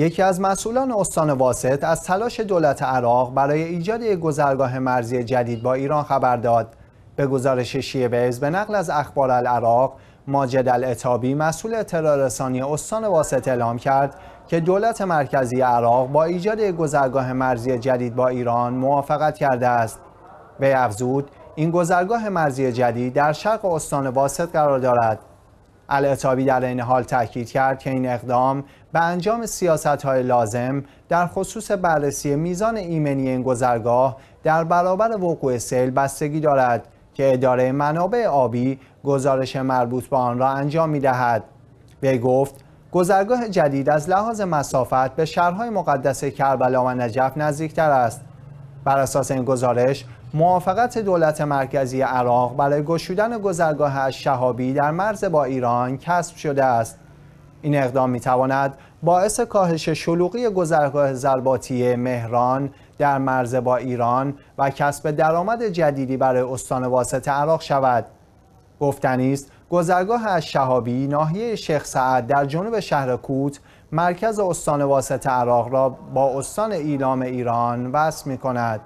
یکی از مسئولان استان واسط از تلاش دولت عراق برای ایجاد یک گذرگاه مرزی جدید با ایران خبر داد به گزارش بیز به نقل از اخبار العراق ماجد الاتابی مسئول اطلاع استان واسط اعلام کرد که دولت مرکزی عراق با ایجاد یک گذرگاه مرزی جدید با ایران موافقت کرده است به افزود این گذرگاه مرزی جدید در شرق استان واسط قرار دارد العتابی در این حال تاکید کرد که این اقدام به انجام سیاست های لازم در خصوص بررسی میزان ایمنی این گذرگاه در برابر وقوع سیل بستگی دارد که اداره منابع آبی گزارش مربوط به آن را انجام می دهد. وی گفت گذرگاه جدید از لحاظ مسافت به شهرهای مقدس کربلا و نجف نزدیکتر است بر اساس این گزارش موافقت دولت مرکزی عراق برای گشودن گذرگاه شهابی در مرز با ایران کسب شده است این اقدام می تواند باعث کاهش شلوغی گذرگاه ضرباتی مهران در مرز با ایران و کسب درآمد جدیدی برای استان واسط عراق شود گفتنی است گذرگاه از شهابی ناحیه شیخ سعد در جنوب شهر کوت مرکز استان واسط عراق را با استان ایلام ایران وصل می کند